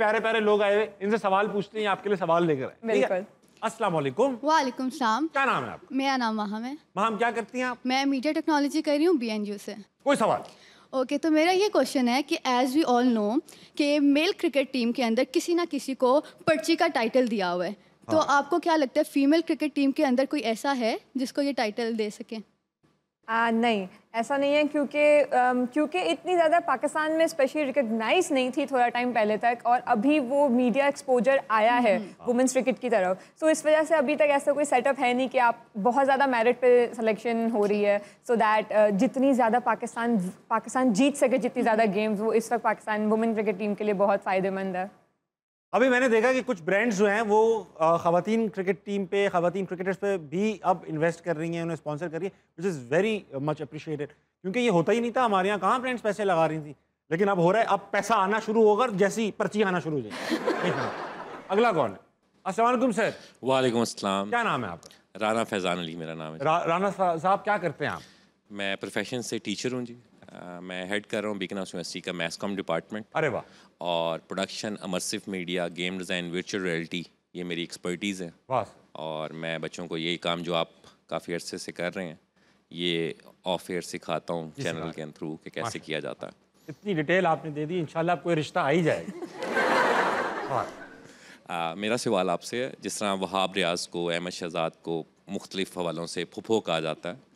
प्यारे प्यारे लोग आए हुए इनसे सवाल पूछते हैं आपके लिए सवाल लेकर आए अस्सलाम वालेकुम वालेकुम सलाम क्या नाम है आपका मेरा नाम महम है महम क्या करती हैं आप मैं मीडिया टेक्नोलॉजी कर रही हूँ बीएनयू से कोई सवाल ओके okay, तो मेरा ये क्वेश्चन है कि एज वी ऑल नो कि मेल क्रिकेट टीम के अंदर किसी ना किसी को पर्ची का टाइटल दिया हुआ है तो हाँ। तो आपको क्या लगता है फीमेल क्रिकेट टीम के अंदर कोई ऐसा है जिसको ये टाइटल दे सके आ, नहीं ऐसा नहीं है क्योंकि क्योंकि इतनी ज़्यादा पाकिस्तान में स्पेशली रिकग्नाइज नहीं थी थोड़ा टाइम पहले तक और अभी वो मीडिया एक्सपोजर आया है वुमेंस हम्म, क्रिकेट हाँ। की तरफ सो so, इस वजह से अभी तक ऐसा कोई सेटअप है नहीं कि आप बहुत ज़्यादा मेरिट पे सिलेक्शन हो रही है सो so दैट uh, जितनी ज़्यादा पाकिस्तान पाकिस्तान जीत सके जितनी ज़्यादा गेम्स वो इस वक्त पाकिस्तान वुमेन क्रिकेट टीम के लिए बहुत फ़ायदेमंद है अभी मैंने देखा कि कुछ ब्रांड्स जो हैं वो खातन क्रिकेट टीम पे खातन क्रिकेटर्स पे भी अब इन्वेस्ट कर रही हैं उन्हें स्पॉन्सर कर रही है which is very much appreciated क्योंकि ये होता ही नहीं था हमारे यहाँ कहाँ ब्रांड्स पैसे लगा रही थी लेकिन अब हो रहा है अब पैसा आना शुरू होगा जैसी पर्ची आना शुरू हो जाएगी अगला कौन है असलम सर वालेकुम असलम क्या नाम है आपका राना फैज़ान अली मेरा नाम है रा, राना साहब क्या करते हैं आप मैं प्रोफेशन से टीचर हूँ जी मैं हेड कर रहा हूँ बीकनास यूनिवर्सिटी का मैसकॉम कॉम डिपार्टमेंट अरे वाह और production immersive media game design virtual reality ये मेरी एक्सपर्टीज़ है वाह और मैं बच्चों को यही काम जो आप काफ़ी अर्से से कर रहे हैं ये ऑफ एयर सिखाता हूँ चैनल के थ्रू कि कैसे किया जाता है इतनी डिटेल आपने दे दी इन आपको रिश्ता आ ही जाए आ, हाँ। मेरा सवाल आपसे है जिस तरह वहाब रियाज को अहमद शहजाद को मुख्तलिफ़ हवालों से फुफो कहा जाता है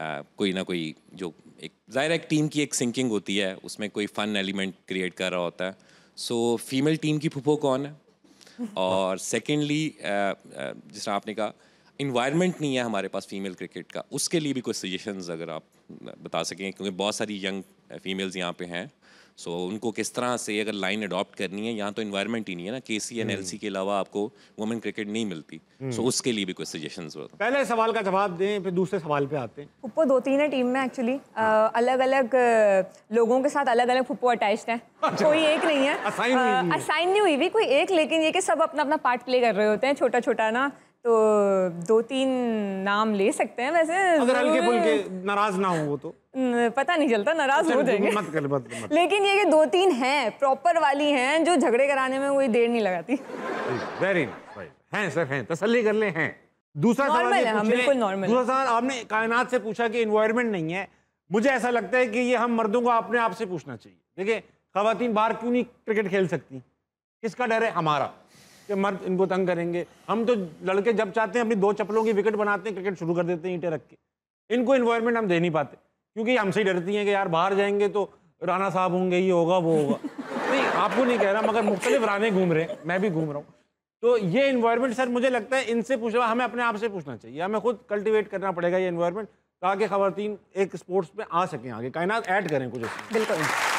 कोई ना कोई जो एक ज़ाहिर एक टीम की एक सिंकिंग होती है उसमें कोई फन एलिमेंट क्रिएट कर रहा होता है सो फीमेल टीम की फुफो कौन है और सेकेंडली जिस तरह आपने कहा इन्वायरमेंट नहीं है हमारे पास फीमेल क्रिकेट का उसके लिए भी कुछ सजेशंस अगर आप बता सकें क्योंकि बहुत सारी यंग फीमेल्स यहाँ पे हैं सो so, उनको किस तरह से अगर लाइन अडॉप्ट करनी है यहाँ तो इन्वायरमेंट ही नहीं है ना के सी एन एल के अलावा आपको वुमेन क्रिकेट नहीं मिलती सो हम्म। so, उसके लिए भी कुछ सजेशन तो। पहले सवाल का जवाब दें फिर दूसरे सवाल पे आते हैं फुप्पो दो तीन है टीम में एक्चुअली अलग अलग लोगों के साथ अलग अलग फुप्पो अटैच है कोई एक नहीं है असाइन नहीं हुई भी कोई एक लेकिन ये कि सब अपना अपना पार्ट प्ले कर रहे होते हैं छोटा छोटा ना तो दो तीन नाम ले सकते हैं वैसे अगर हल्के फुल्के नाराज ना हो तो पता नहीं चलता नाराज हो जाएंगे मत कर, मत, मत। लेकिन ये कि दो तीन हैं प्रॉपर वाली हैं जो झगड़े कराने में कोई देर नहीं लगाती वेरी नाइस हैं सर हैं तसल्ली कर ले हैं दूसरा सवाल है हम बिल्कुल नॉर्मल दूसरा सवाल आपने कायनात से पूछा कि इन्वायरमेंट नहीं है मुझे ऐसा लगता है कि ये हम मर्दों को अपने आप से पूछना चाहिए देखिए खातन बाहर क्यों नहीं क्रिकेट खेल सकती किसका डर है हमारा कि मर्द इनको तंग करेंगे हम तो लड़के जब चाहते हैं अपनी दो चप्पलों की विकेट बनाते हैं क्रिकेट शुरू कर देते हैं ईंटें रख के इनको इन्वायरमेंट हम दे नहीं पाते क्योंकि हमसे ही डरती हैं कि यार बाहर जाएंगे तो राना साहब होंगे ये होगा वो होगा नहीं आपको नहीं कह रहा मगर मुख्तलिफ राने घूम रहे हैं मैं भी घूम रहा हूँ तो ये इन्वायरमेंट सर मुझे लगता है इनसे पूछना हमें अपने आप से पूछना चाहिए हमें खुद कल्टिवेट करना पड़ेगा ये इन्वायरमेंट ताकि खातन एक स्पोर्ट्स में आ सकें आगे कायनात ऐड करें कुछ बिल्कुल